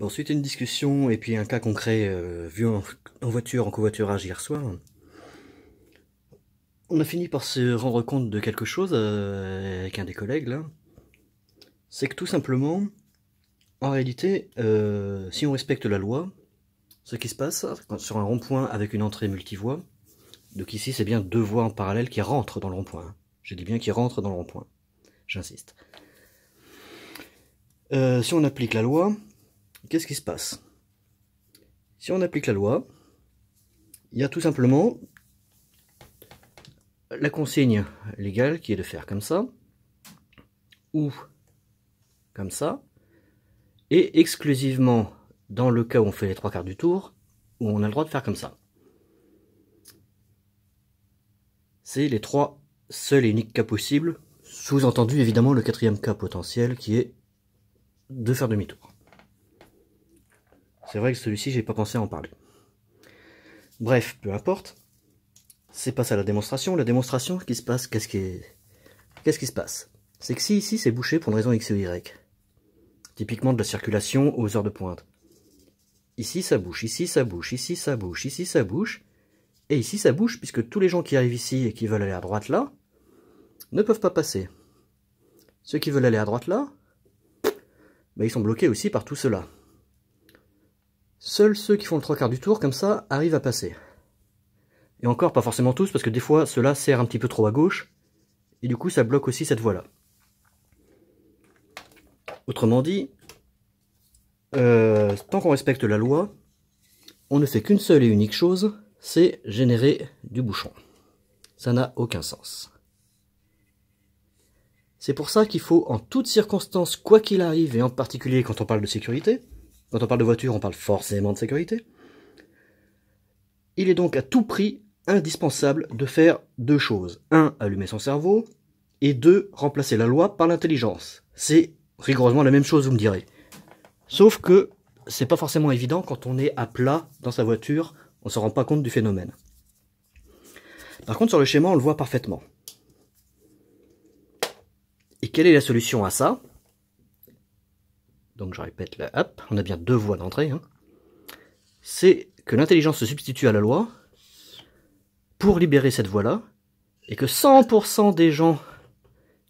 Bon, suite une discussion et puis un cas concret euh, vu en, voiture, en covoiturage hier soir, on a fini par se rendre compte de quelque chose euh, avec un des collègues là. C'est que tout simplement, en réalité, euh, si on respecte la loi, ce qui se passe sur un rond-point avec une entrée multivoie, donc ici c'est bien deux voies en parallèle qui rentrent dans le rond-point. Hein. Je dis bien qui rentrent dans le rond-point. J'insiste. si on applique la loi, qu'est-ce qui se passe Si on applique la loi, il y a tout simplement la consigne légale qui est de faire comme ça, ou comme ça, et exclusivement dans le cas où on fait les trois quarts du tour, où on a le droit de faire comme ça. C'est les trois seuls et uniques cas possibles, sous-entendu évidemment le quatrième cas potentiel qui est de faire demi-tour. C'est vrai que celui-ci, j'ai pas pensé à en parler. Bref, peu importe. C'est pas ça la démonstration. La démonstration, qui se passe Qu'est-ce qui, qui se passe C'est que si ici c'est bouché pour une raison X ou Y, typiquement de la circulation aux heures de pointe. Ici ça bouche, ici ça bouche, ici ça bouche, ici ça bouche, et ici ça bouche puisque tous les gens qui arrivent ici et qui veulent aller à droite là ne peuvent pas passer. Ceux qui veulent aller à droite là, bah, ils sont bloqués aussi par tout cela. Seuls ceux qui font le trois quarts du tour, comme ça, arrivent à passer. Et encore, pas forcément tous, parce que des fois, cela serre un petit peu trop à gauche, et du coup, ça bloque aussi cette voie-là. Autrement dit, euh, tant qu'on respecte la loi, on ne fait qu'une seule et unique chose, c'est générer du bouchon. Ça n'a aucun sens. C'est pour ça qu'il faut en toutes circonstances, quoi qu'il arrive, et en particulier quand on parle de sécurité, quand on parle de voiture, on parle forcément de sécurité. Il est donc à tout prix indispensable de faire deux choses. Un, allumer son cerveau. Et deux, remplacer la loi par l'intelligence. C'est rigoureusement la même chose, vous me direz. Sauf que c'est pas forcément évident quand on est à plat dans sa voiture, on se rend pas compte du phénomène. Par contre, sur le schéma, on le voit parfaitement. Et quelle est la solution à ça donc je répète là, hop, on a bien deux voies d'entrée, hein, c'est que l'intelligence se substitue à la loi pour libérer cette voie-là, et que 100% des gens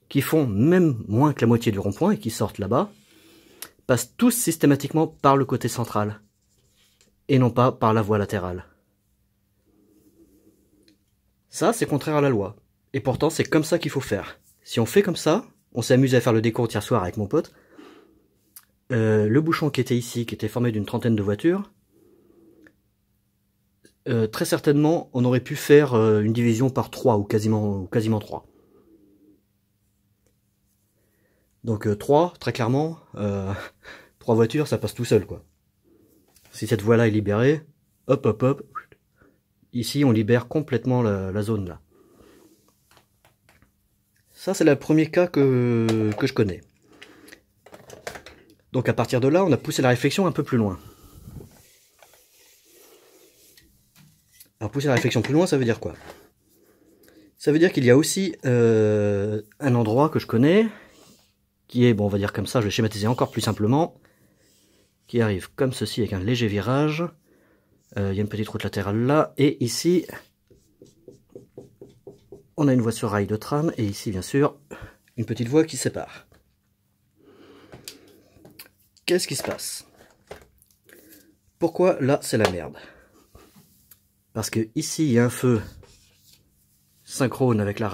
qui font même moins que la moitié du rond-point et qui sortent là-bas, passent tous systématiquement par le côté central, et non pas par la voie latérale. Ça, c'est contraire à la loi. Et pourtant, c'est comme ça qu'il faut faire. Si on fait comme ça, on s'est amusé à faire le décours hier soir avec mon pote, euh, le bouchon qui était ici, qui était formé d'une trentaine de voitures, euh, très certainement, on aurait pu faire euh, une division par trois ou quasiment, ou quasiment 3. Donc trois, très clairement, trois voitures, ça passe tout seul. quoi. Si cette voie-là est libérée, hop, hop, hop, ici, on libère complètement la, zone là. Ça, c'est le premier cas que je connais. Donc à partir de là, on a poussé la réflexion un peu plus loin. Alors pousser la réflexion plus loin, ça veut dire quoi Ça veut dire qu'il y a aussi euh, un endroit que je connais, qui est, bon on va dire comme ça, je vais schématiser encore plus simplement, qui arrive comme ceci avec un léger virage, euh, il y a une petite route latérale là, et ici, on a une voie sur rail de tram, et ici bien sûr, une petite voie qui sépare. Qu'est-ce qui se passe Pourquoi là, c'est la merde Parce que ici, il y a un feu synchrone avec, la,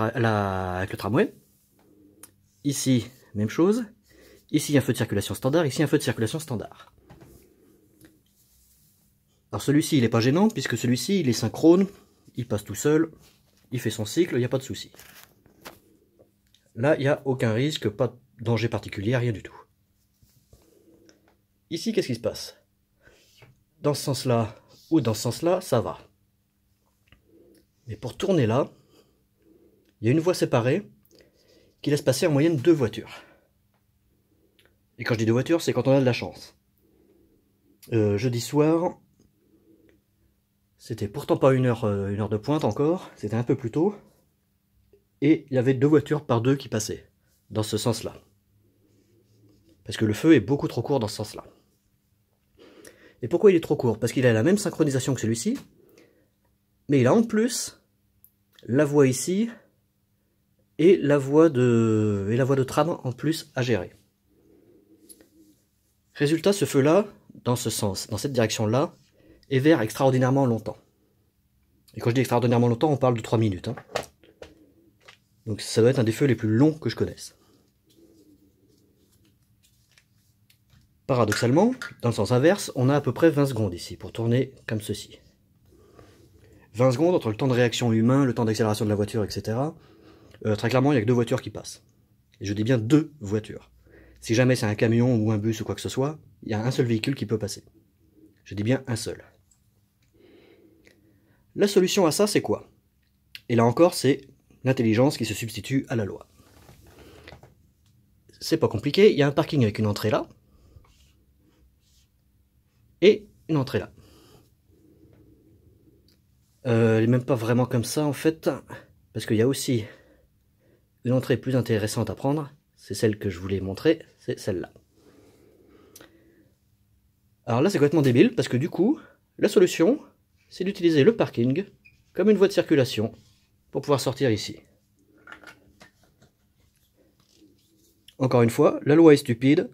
avec le tramway. Ici, même chose. Ici, il y a un feu de circulation standard. Ici, il y a un feu de circulation standard. Alors celui-ci, il n'est pas gênant, puisque celui-ci, il est synchrone. Il passe tout seul. Il fait son cycle, il n'y a pas de souci. Là, il n'y a aucun risque, pas de danger particulier, rien du tout. Ici, qu'est-ce qui se passe Dans ce sens-là ou dans ce sens-là, ça va. Mais pour tourner là, il y a une voie séparée qui laisse passer en moyenne deux voitures. Et quand je dis deux voitures, c'est quand on a de la chance. Euh, jeudi soir, c'était pourtant pas une heure, euh, une heure de pointe encore, c'était un peu plus tôt. Et il y avait deux voitures par deux qui passaient, dans ce sens-là. Parce que le feu est beaucoup trop court dans ce sens-là. Et pourquoi il est trop court Parce qu'il a la même synchronisation que celui-ci, mais il a en plus la voix ici et la voix de, la de tram en plus à gérer. Résultat, ce feu-là, dans ce sens, dans cette direction-là, est vert extraordinairement longtemps. Et quand je dis extraordinairement longtemps, on parle de 3 minutes. Hein. Donc ça doit être un des feux les plus longs que je connaisse. Paradoxalement, dans le sens inverse, on a à peu près 20 secondes ici pour tourner comme ceci. 20 secondes entre le temps de réaction humain, le temps d'accélération de la voiture, etc. Euh, très clairement, il n'y a que deux voitures qui passent. Et je dis bien deux voitures. Si jamais c'est un camion ou un bus ou quoi que ce soit, il y a un seul véhicule qui peut passer. Je dis bien un seul. La solution à ça, c'est quoi Et là encore, c'est l'intelligence qui se substitue à la loi. C'est pas compliqué, il y a un parking avec une entrée là, et une entrée là. Euh, elle n'est même pas vraiment comme ça en fait, parce qu'il y a aussi une entrée plus intéressante à prendre, c'est celle que je voulais montrer, c'est celle-là. Alors là c'est complètement débile, parce que du coup, la solution, c'est d'utiliser le parking comme une voie de circulation pour pouvoir sortir ici. Encore une fois, la loi est stupide,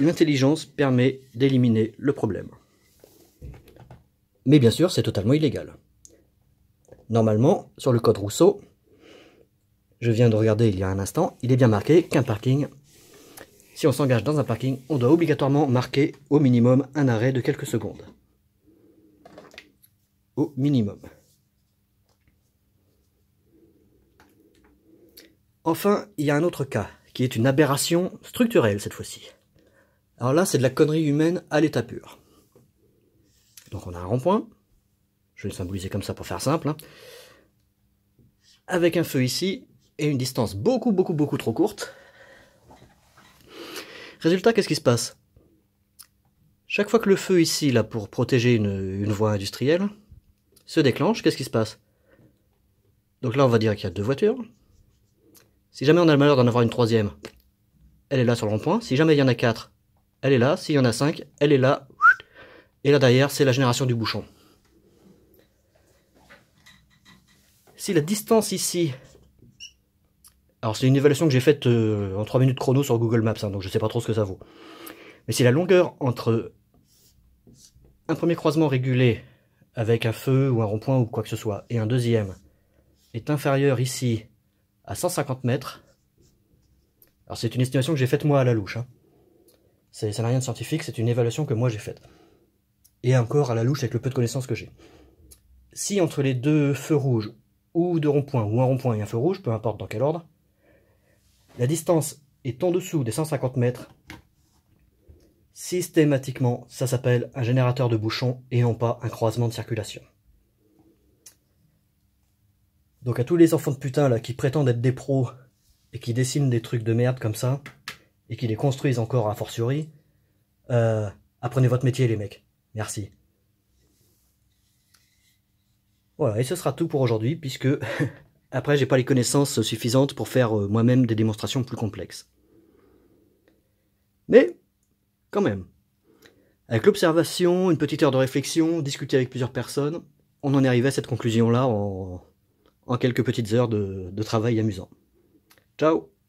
l'intelligence permet d'éliminer le problème. Mais bien sûr, c'est totalement illégal. Normalement, sur le code Rousseau, je viens de regarder il y a un instant, il est bien marqué qu'un parking, si on s'engage dans un parking, on doit obligatoirement marquer au minimum un arrêt de quelques secondes. Au minimum. Enfin, il y a un autre cas, qui est une aberration structurelle cette fois-ci. Alors là, c'est de la connerie humaine à l'état pur. Donc on a un rond-point. Je vais le symboliser comme ça pour faire simple. Hein. Avec un feu ici et une distance beaucoup, beaucoup, beaucoup trop courte. Résultat, qu'est-ce qui se passe Chaque fois que le feu ici, là, pour protéger une, une voie industrielle, se déclenche, qu'est-ce qui se passe Donc là, on va dire qu'il y a deux voitures. Si jamais on a le malheur d'en avoir une troisième, elle est là sur le rond-point. Si jamais il y en a quatre, elle est là. S'il y en a 5, elle est là. Et là derrière, c'est la génération du bouchon. Si la distance ici... Alors c'est une évaluation que j'ai faite euh, en 3 minutes chrono sur Google Maps, hein, donc je ne sais pas trop ce que ça vaut. Mais si la longueur entre un premier croisement régulé avec un feu ou un rond-point ou quoi que ce soit, et un deuxième est inférieur ici à 150 mètres, alors c'est une estimation que j'ai faite moi à la louche, hein. Ça n'a rien de scientifique, c'est une évaluation que moi j'ai faite. Et encore à la louche avec le peu de connaissances que j'ai. Si entre les deux feux rouges, ou deux ronds-points, ou un rond-point et un feu rouge, peu importe dans quel ordre, la distance est en dessous des 150 mètres, systématiquement, ça s'appelle un générateur de bouchons et non pas un croisement de circulation. Donc à tous les enfants de putain là qui prétendent être des pros et qui dessinent des trucs de merde comme ça, et qui les construisent encore à fortiori, euh, apprenez votre métier les mecs. Merci. Voilà, et ce sera tout pour aujourd'hui, puisque après j'ai pas les connaissances suffisantes pour faire euh, moi-même des démonstrations plus complexes. Mais, quand même, avec l'observation, une petite heure de réflexion, discuter avec plusieurs personnes, on en est arrivé à cette conclusion-là en, quelques petites heures de travail amusant. Ciao